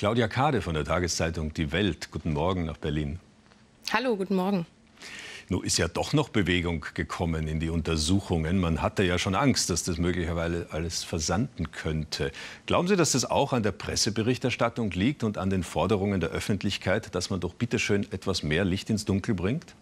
Claudia Kade von der Tageszeitung Die Welt. Guten Morgen nach Berlin. Hallo, guten Morgen. Nun ist ja doch noch Bewegung gekommen in die Untersuchungen. Man hatte ja schon Angst, dass das möglicherweise alles versanden könnte. Glauben Sie, dass das auch an der Presseberichterstattung liegt und an den Forderungen der Öffentlichkeit, dass man doch bitteschön etwas mehr Licht ins Dunkel bringt?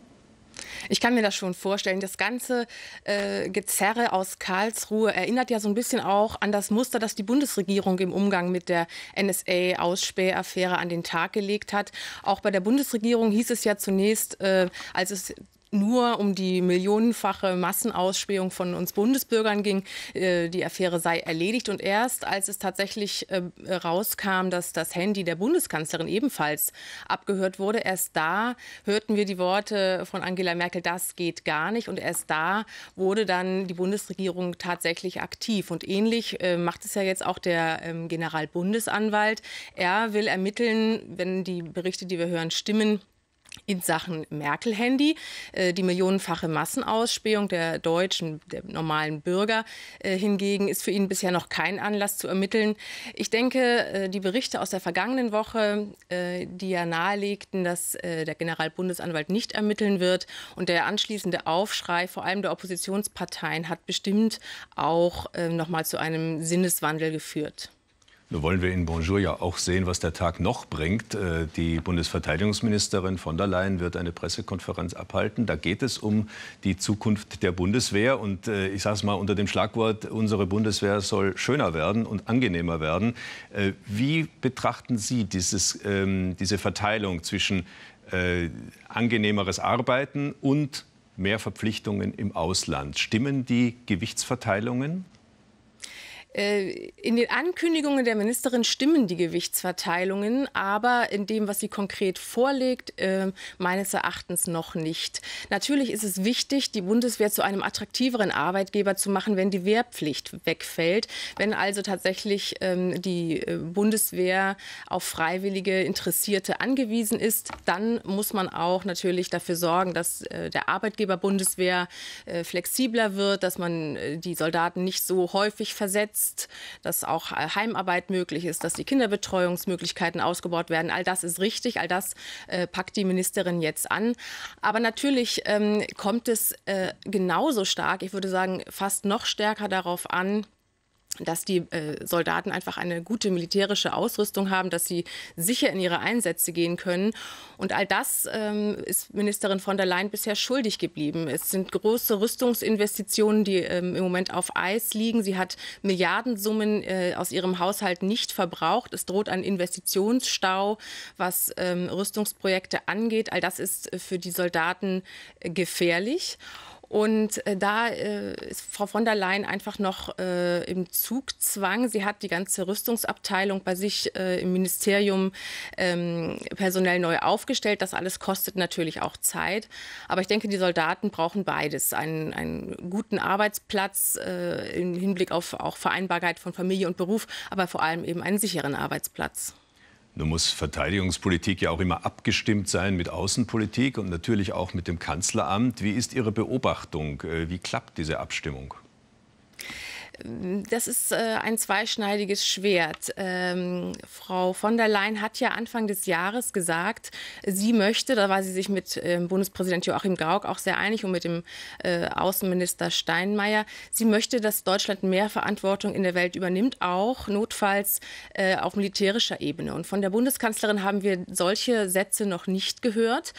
Ich kann mir das schon vorstellen. Das ganze äh, Gezerre aus Karlsruhe erinnert ja so ein bisschen auch an das Muster, das die Bundesregierung im Umgang mit der NSA-Ausspähaffäre an den Tag gelegt hat. Auch bei der Bundesregierung hieß es ja zunächst, äh, als es nur um die millionenfache Massenausspähung von uns Bundesbürgern ging. Äh, die Affäre sei erledigt. Und erst als es tatsächlich äh, rauskam, dass das Handy der Bundeskanzlerin ebenfalls abgehört wurde, erst da hörten wir die Worte von Angela Merkel, das geht gar nicht. Und erst da wurde dann die Bundesregierung tatsächlich aktiv. Und ähnlich äh, macht es ja jetzt auch der ähm, Generalbundesanwalt. Er will ermitteln, wenn die Berichte, die wir hören, stimmen, in Sachen Merkel-Handy, äh, die millionenfache Massenausspähung der deutschen, der normalen Bürger äh, hingegen ist für ihn bisher noch kein Anlass zu ermitteln. Ich denke, äh, die Berichte aus der vergangenen Woche, die ja nahelegten, dass der Generalbundesanwalt nicht ermitteln wird und der anschließende Aufschrei vor allem der Oppositionsparteien hat bestimmt auch nochmal zu einem Sinneswandel geführt. Nun wollen wir in Bonjour ja auch sehen, was der Tag noch bringt. Äh, die Bundesverteidigungsministerin von der Leyen wird eine Pressekonferenz abhalten. Da geht es um die Zukunft der Bundeswehr. Und äh, ich sage es mal unter dem Schlagwort, unsere Bundeswehr soll schöner werden und angenehmer werden. Äh, wie betrachten Sie dieses, ähm, diese Verteilung zwischen angenehmeres Arbeiten und mehr Verpflichtungen im Ausland? Stimmen die Gewichtsverteilungen? Äh, in den Ankündigungen der Ministerin stimmen die Gewichtsverteilungen, aber in dem, was sie konkret vorlegt, äh, meines Erachtens noch nicht. Natürlich ist es wichtig, die Bundeswehr zu einem attraktiveren Arbeitgeber zu machen, wenn die Wehrpflicht wegfällt, wenn also tatsächlich ähm, die äh, Bundeswehr auf freiwillige Interessierte angewiesen ist, dann muss man auch natürlich dafür sorgen, dass der Arbeitgeber Bundeswehr flexibler wird, dass man die Soldaten nicht so häufig versetzt unterstützt, dass auch Heimarbeit möglich ist, dass die Kinderbetreuungsmöglichkeiten ausgebaut werden. All das ist richtig, all das äh, packt die Ministerin jetzt an. Aber natürlich ähm, kommt es äh, genauso stark, ich würde sagen fast noch stärker darauf an, dass die äh, Soldaten einfach eine gute militärische Ausrüstung haben, dass sie sicher in ihre Einsätze gehen können. Und all das ähm, ist Ministerin von der Leyen bisher schuldig geblieben. Es sind große Rüstungsinvestitionen, die ähm, im Moment auf Eis liegen. Sie hat Milliardensummen äh, aus ihrem Haushalt nicht verbraucht. Es droht ein Investitionsstau, was ähm, Rüstungsprojekte angeht. All das ist äh, für die Soldaten äh, gefährlich. Und äh, da äh, ist Frau von der Leyen einfach noch äh, im Zugzwang. Sie hat die ganze Rüstungsabteilung bei sich äh, im Ministerium ähm, personell neu aufgestellt. Das alles kostet natürlich auch Zeit. Aber ich denke, die Soldaten brauchen beides. Einen, einen guten Arbeitsplatz äh, im Hinblick auf auch Vereinbarkeit von Familie und Beruf, aber vor allem eben einen sicheren Arbeitsplatz. Nun muss Verteidigungspolitik ja auch immer abgestimmt sein mit Außenpolitik und natürlich auch mit dem Kanzleramt. Wie ist Ihre Beobachtung? Äh, wie klappt diese Abstimmung? Das ist äh, ein zweischneidiges Schwert. Ähm, Frau von der Leyen hat ja Anfang des Jahres gesagt, sie möchte, da war sie sich mit äh, Bundespräsident Joachim Gauck auch sehr einig und mit dem äh, Außenminister Steinmeier, sie möchte, dass Deutschland mehr Verantwortung in der Welt übernimmt, auch notfalls äh, auf militärischer Ebene. Und von der Bundeskanzlerin haben wir solche Sätze noch nicht gehört.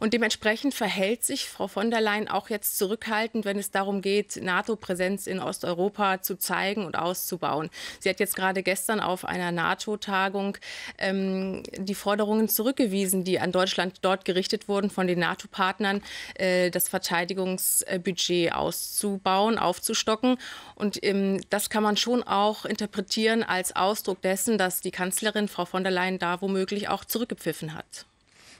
Und dementsprechend verhält sich Frau von der Leyen auch jetzt zurückhaltend, wenn es darum geht, NATO-Präsenz in Osteuropa zu zeigen und auszubauen. Sie hat jetzt gerade gestern auf einer NATO-Tagung ähm, die Forderungen zurückgewiesen, die an Deutschland dort gerichtet wurden von den NATO-Partnern, äh, das Verteidigungsbudget auszubauen, aufzustocken. Und ähm, das kann man schon auch interpretieren als Ausdruck dessen, dass die Kanzlerin Frau von der Leyen da womöglich auch zurückgepfiffen hat.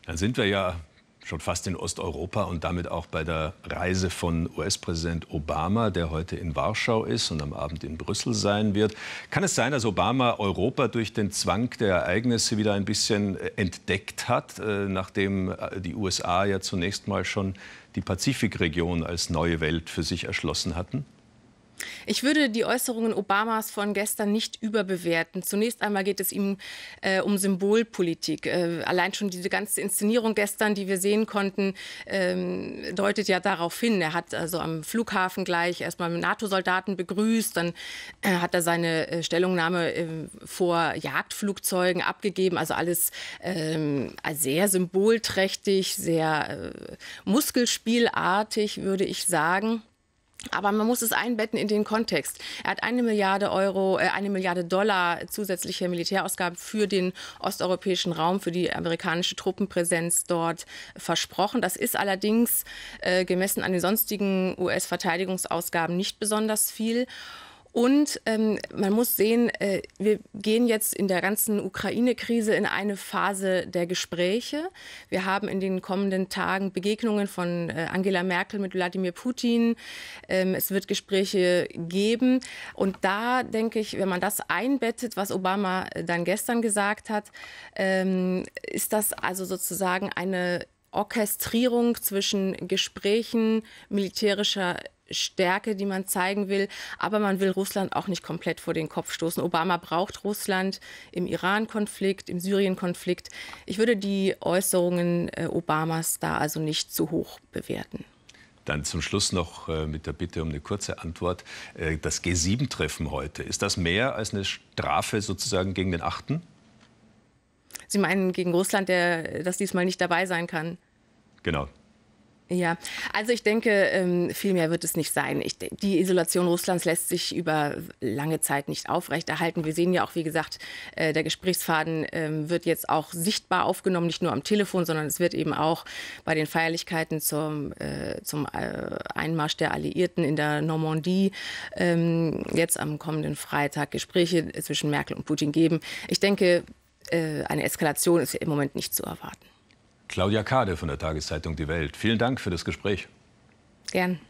Dann sind wir ja schon fast in Osteuropa und damit auch bei der Reise von US-Präsident Obama, der heute in Warschau ist und am Abend in Brüssel sein wird. Kann es sein, dass Obama Europa durch den Zwang der Ereignisse wieder ein bisschen äh, entdeckt hat, äh, nachdem äh, die USA ja zunächst mal schon die Pazifikregion als neue Welt für sich erschlossen hatten? Ich würde die Äußerungen Obamas von gestern nicht überbewerten. Zunächst einmal geht es ihm äh, um Symbolpolitik. Äh, allein schon diese ganze Inszenierung gestern, die wir sehen konnten, ähm, deutet ja darauf hin. Er hat also am Flughafen gleich erstmal NATO-Soldaten begrüßt, dann äh, hat er seine äh, Stellungnahme äh, vor Jagdflugzeugen abgegeben. Also alles ähm, sehr symbolträchtig, sehr äh, muskelspielartig, würde ich sagen. Aber man muss es einbetten in den Kontext. Er hat eine Milliarde Euro, äh, eine Milliarde Dollar zusätzliche Militärausgaben für den osteuropäischen Raum, für die amerikanische Truppenpräsenz dort versprochen. Das ist allerdings äh, gemessen an den sonstigen US-Verteidigungsausgaben nicht besonders viel. Und ähm, man muss sehen, äh, wir gehen jetzt in der ganzen Ukraine-Krise in eine Phase der Gespräche. Wir haben in den kommenden Tagen Begegnungen von äh, Angela Merkel mit Wladimir Putin. Ähm, es wird Gespräche geben. Und da denke ich, wenn man das einbettet, was Obama äh, dann gestern gesagt hat, ähm, ist das also sozusagen eine Orchestrierung zwischen Gesprächen, militärischer Stärke, die man zeigen will. Aber man will Russland auch nicht komplett vor den Kopf stoßen. Obama braucht Russland im Iran-Konflikt, im Syrien-Konflikt. Ich würde die Äußerungen äh, Obamas da also nicht zu hoch bewerten. Dann zum Schluss noch äh, mit der Bitte um eine kurze Antwort. Äh, das G7-Treffen heute, ist das mehr als eine Strafe sozusagen gegen den Achten? Sie meinen gegen Russland, der das diesmal nicht dabei sein kann? Genau. Ja, also ich denke, ähm, viel mehr wird es nicht sein. Ich, die Isolation Russlands lässt sich über lange Zeit nicht aufrechterhalten. Wir sehen ja auch, wie gesagt, äh, der Gesprächsfaden ähm, wird jetzt auch sichtbar aufgenommen, nicht nur am Telefon, sondern es wird eben auch bei den Feierlichkeiten zum, äh, zum äh, Einmarsch der Alliierten in der Normandie ähm, jetzt am kommenden Freitag Gespräche zwischen Merkel und Putin geben. Ich denke, eine Eskalation ist im Moment nicht zu erwarten. Claudia Kade von der Tageszeitung Die Welt. Vielen Dank für das Gespräch. Gern.